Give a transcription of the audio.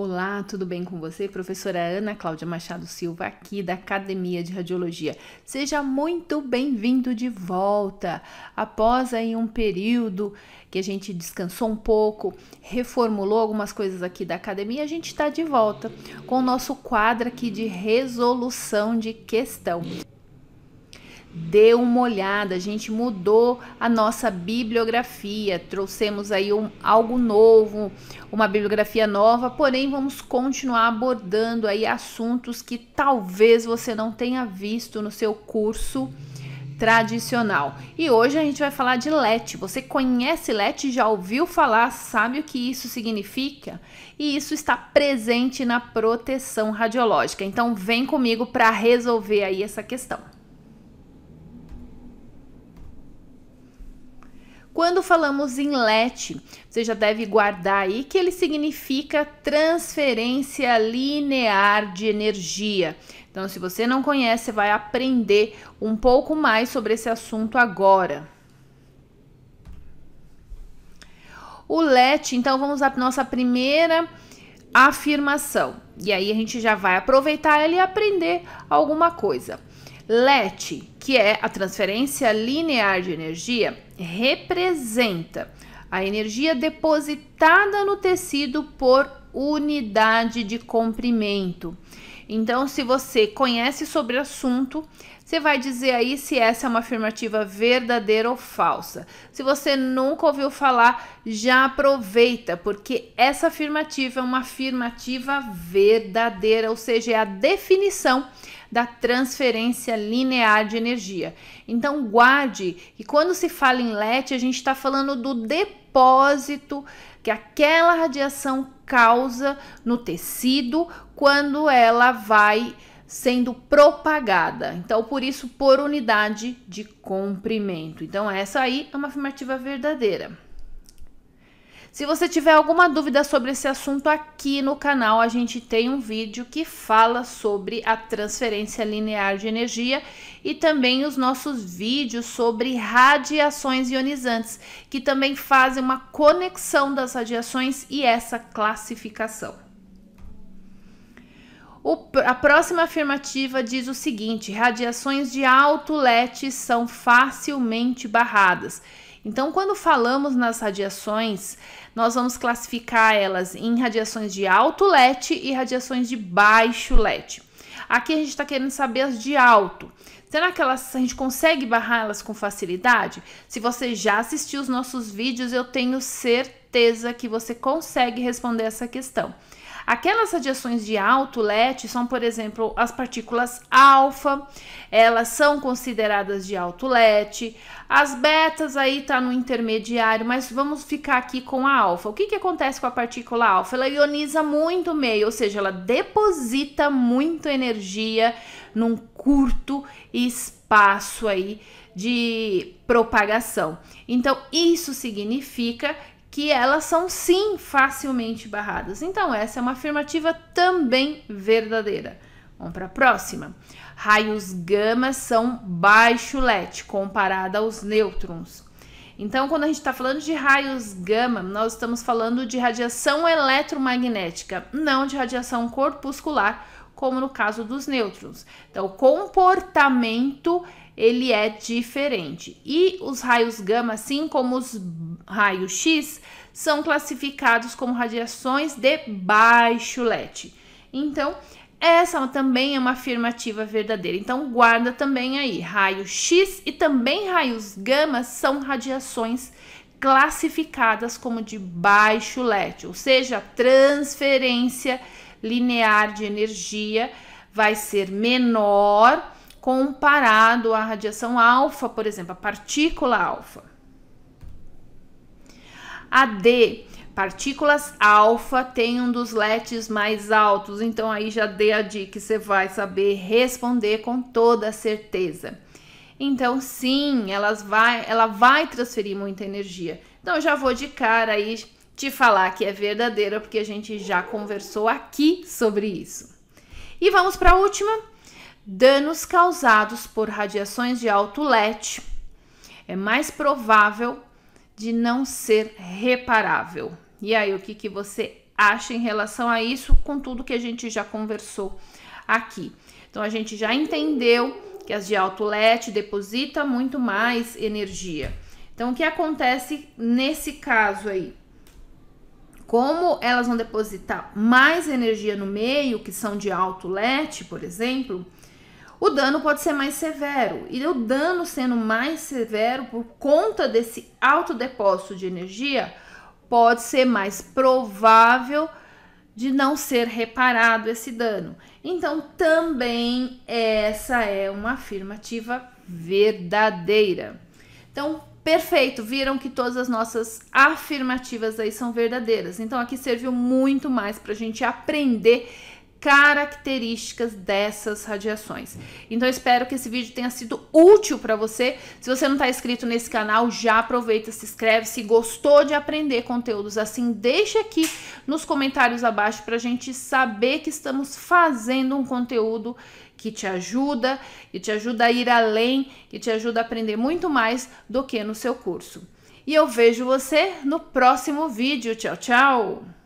Olá, tudo bem com você? Professora Ana Cláudia Machado Silva, aqui da Academia de Radiologia. Seja muito bem-vindo de volta. Após aí um período que a gente descansou um pouco, reformulou algumas coisas aqui da academia, a gente está de volta com o nosso quadro aqui de resolução de questão dê uma olhada. A gente mudou a nossa bibliografia, trouxemos aí um, algo novo, uma bibliografia nova, porém vamos continuar abordando aí assuntos que talvez você não tenha visto no seu curso tradicional. E hoje a gente vai falar de LET. Você conhece LET, já ouviu falar, sabe o que isso significa? E isso está presente na proteção radiológica. Então vem comigo para resolver aí essa questão. Quando falamos em LET, você já deve guardar aí que ele significa transferência linear de energia. Então, se você não conhece, vai aprender um pouco mais sobre esse assunto agora. O LET, então vamos à nossa primeira afirmação. E aí a gente já vai aproveitar ela e aprender alguma coisa. LET, que é a transferência linear de energia, representa a energia depositada no tecido por unidade de comprimento. Então, se você conhece sobre o assunto, você vai dizer aí se essa é uma afirmativa verdadeira ou falsa. Se você nunca ouviu falar, já aproveita, porque essa afirmativa é uma afirmativa verdadeira, ou seja, é a definição da transferência linear de energia. Então, guarde que quando se fala em LET, a gente está falando do depósito que aquela radiação causa no tecido quando ela vai sendo propagada. Então, por isso, por unidade de comprimento. Então, essa aí é uma afirmativa verdadeira. Se você tiver alguma dúvida sobre esse assunto aqui no canal, a gente tem um vídeo que fala sobre a transferência linear de energia e também os nossos vídeos sobre radiações ionizantes, que também fazem uma conexão das radiações e essa classificação. O, a próxima afirmativa diz o seguinte: radiações de alto LET são facilmente barradas. Então, quando falamos nas radiações, nós vamos classificar elas em radiações de alto LET e radiações de baixo LET. Aqui a gente está querendo saber as de alto. Será que elas, a gente consegue barrá-las com facilidade? Se você já assistiu os nossos vídeos, eu tenho certeza que você consegue responder essa questão. Aquelas radiações de alto LET são, por exemplo, as partículas alfa, elas são consideradas de alto LET. As betas aí tá no intermediário, mas vamos ficar aqui com a alfa. O que, que acontece com a partícula alfa? Ela ioniza muito o meio, ou seja, ela deposita muito energia num curto espaço aí de propagação. Então, isso significa que elas são sim facilmente barradas. Então, essa é uma afirmativa também verdadeira. Vamos para a próxima. Raios gama são baixo LED comparado aos nêutrons. Então, quando a gente está falando de raios gama, nós estamos falando de radiação eletromagnética, não de radiação corpuscular, como no caso dos nêutrons. Então, o comportamento ele é diferente. E os raios gama, assim como os raios X, são classificados como radiações de baixo LET. Então, essa também é uma afirmativa verdadeira. Então, guarda também aí. raios X e também raios gama são radiações classificadas como de baixo LET, ou seja, transferência linear de energia vai ser menor comparado à radiação alfa, por exemplo, a partícula alfa. A D, partículas alfa tem um dos LETs mais altos, então aí já dê a dica que você vai saber responder com toda certeza. Então, sim, elas vai, ela vai transferir muita energia. Então, já vou de cara aí te falar que é verdadeira, porque a gente já conversou aqui sobre isso. E vamos para a última danos causados por radiações de alto LET é mais provável de não ser reparável. E aí, o que, que você acha em relação a isso, com tudo que a gente já conversou aqui? Então, a gente já entendeu que as de alto LET deposita muito mais energia. Então, o que acontece nesse caso aí? Como elas vão depositar mais energia no meio, que são de alto LET, por exemplo, o dano pode ser mais severo. E o dano sendo mais severo por conta desse alto depósito de energia, pode ser mais provável de não ser reparado esse dano. Então, também essa é uma afirmativa verdadeira. Então, perfeito, viram que todas as nossas afirmativas aí são verdadeiras. Então, aqui serviu muito mais para a gente aprender características dessas radiações. Então espero que esse vídeo tenha sido útil para você. Se você não está inscrito nesse canal, já aproveita, se inscreve. Se gostou de aprender conteúdos assim, deixa aqui nos comentários abaixo para a gente saber que estamos fazendo um conteúdo que te ajuda, que te ajuda a ir além, que te ajuda a aprender muito mais do que no seu curso. E eu vejo você no próximo vídeo. Tchau, tchau!